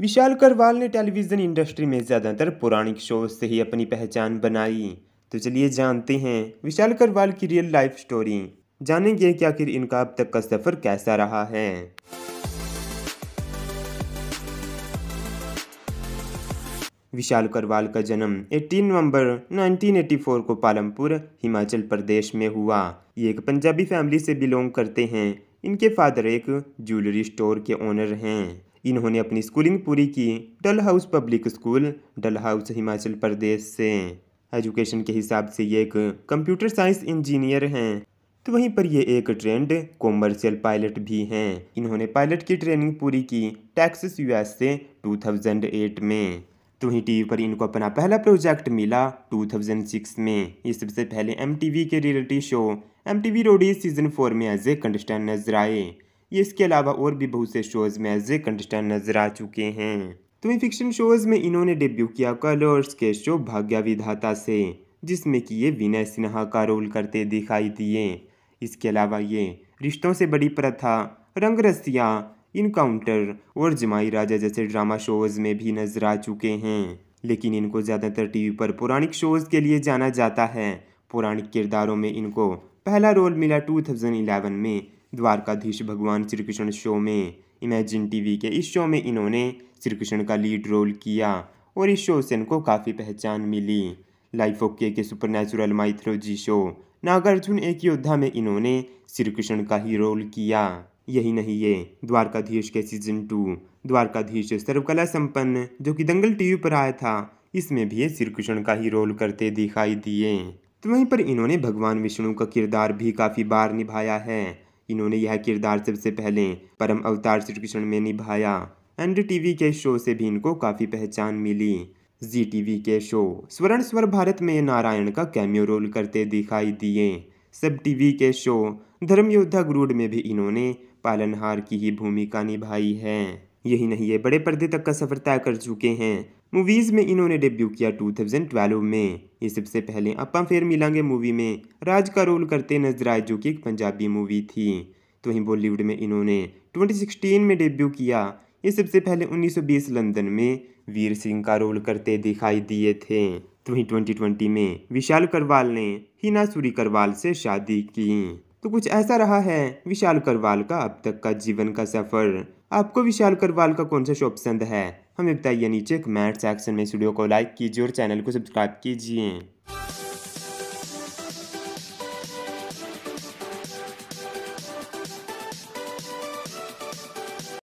विशाल करवाल ने television industry में ज़्यादातर पौराणिक शो से ही अपनी पहचान बनाई तो चलिए जानते हैं विशाल करवाल की रियल लाइफ स्टोरी जानेंगे कि आखिर इनका अब तक का सफ़र कैसा रहा है विशाल करवाल का जन्म 18 नवंबर 1984 को पालमपुर हिमाचल प्रदेश में हुआ ये एक पंजाबी फैमिली से बिलोंग करते हैं इनके फादर एक ज्वेलरी स्टोर के ओनर हैं इन्होंने अपनी स्कूलिंग पूरी की Dalhousie public school Dalhousie Himachal Pradesh से एजुकेशन के हिसाब से ये एक कंप्यूटर साइंस इंजीनियर हैं तो वहीं पर ये एक ट्रेंड कॉमर्शियल पायलट भी हैं इन्होंने पायलट की ट्रेनिंग पूरी की टैक्सिस यूएस से 2008 में तो वहीं वी पर इनको अपना पहला प्रोजेक्ट मिला 2006 में ये सबसे पहले एम के reality show M T V Roadies season four में एज ए कंटेस्टेंट नजर आए ये इसके अलावा और भी बहुत से शोज़ में एज ए कंटेस्टेंट नजर आ चुके हैं तो इन फिक्शन शोज़ में इन्होंने डेब्यू किया कलर्स के शो भाग्या विधाता से जिसमें कि ये विनय सिन्हा का रोल करते दिखाई दिए इसके अलावा ये रिश्तों से बड़ी प्रथा रंग रसिया इनकाउंटर और जमाई राजा जैसे ड्रामा शोज़ में भी नजर आ चुके हैं लेकिन इनको ज़्यादातर टीवी पर पौराणिक शोज़ के लिए जाना जाता है पौराणिक किरदारों में इनको पहला रोल मिला 2011 में द्वारकाधीश भगवान श्री कृष्ण शो में इमेजिन टीवी के इस शो में इन्होंने श्री कृष्ण का लीड रोल किया और इस शो से इनको काफ़ी पहचान मिली लाइफ ओके के supernatural mythology show Nagarjun एक योद्धा में इन्होंने श्री कृष्ण का ही रोल किया यही नहीं ये द्वारकाधीश के सीजन टू द्वारकाधीश सर्वकला संपन्न जो कि दंगल टीवी पर आया था इसमें भी ये श्री कृष्ण का ही रोल करते दिखाई दिए तो वहीं पर इन्होंने भगवान विष्णु का किरदार भी काफ़ी बार निभाया है इन्होंने यह किरदार सबसे पहले परम अवतार श्री कृष्ण में निभाया एंड टीवी के शो से भी इनको काफ़ी पहचान मिली जी टीवी के शो स्वर्ण स्वर भारत में नारायण का कैमियो रोल करते दिखाई दिए सब टीवी के शो धर्मयोद्धा ग्रूड में भी इन्होंने पालनहार की ही भूमिका निभाई है यही नहीं है बड़े पर्दे तक का सफर तय कर चुके हैं मूवीज़ में इन्होंने डेब्यू किया 2012 में ये सबसे पहले अपा फिर मिलेंगे मूवी में राज का रोल करते नजर आए जो कि एक पंजाबी मूवी थी तो वहीं बॉलीवुड में इन्होंने 2016 में डेब्यू किया ये सबसे पहले 1920 लंदन में वीर सिंह का रोल करते दिखाई दिए थे तो वहीं ट्वेंटी में विशाल करवाल ने हिना सूरी करवाल से शादी की तो कुछ ऐसा रहा है विशाल करवाल का अब तक का जीवन का सफ़र आपको विशाल करवाल का कौन सा शो पसंद है हमें बताइए नीचे कमेंट सेक्शन में इस वीडियो को लाइक कीजिए और चैनल को सब्सक्राइब कीजिए